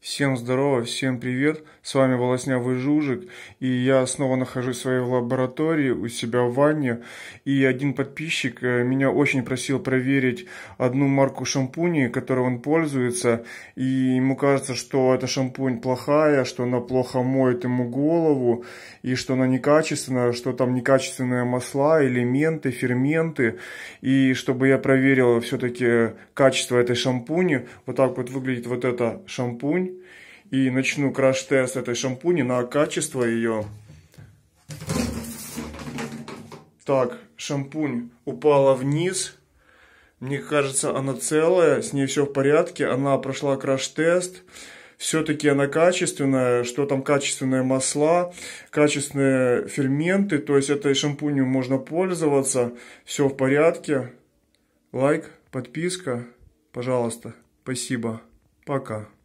Всем здорово, всем привет, с вами Волоснявый Жужик, и я снова нахожусь в своей лаборатории у себя в ванне, и один подписчик э, меня очень просил проверить одну марку шампуня, которой он пользуется, и ему кажется, что эта шампунь плохая, что она плохо моет ему голову, и что она некачественная, что там некачественные масла, элементы, ферменты, и чтобы я проверил все-таки качество этой шампуни, вот так вот выглядит вот эта шампунь, шампунь и начну краш-тест этой шампуни на качество ее. Так, шампунь упала вниз. Мне кажется, она целая, с ней все в порядке. Она прошла краш-тест. Все-таки она качественная, что там качественные масла, качественные ферменты. То есть этой шампунью можно пользоваться. Все в порядке. Лайк, подписка, пожалуйста. Спасибо. Пока.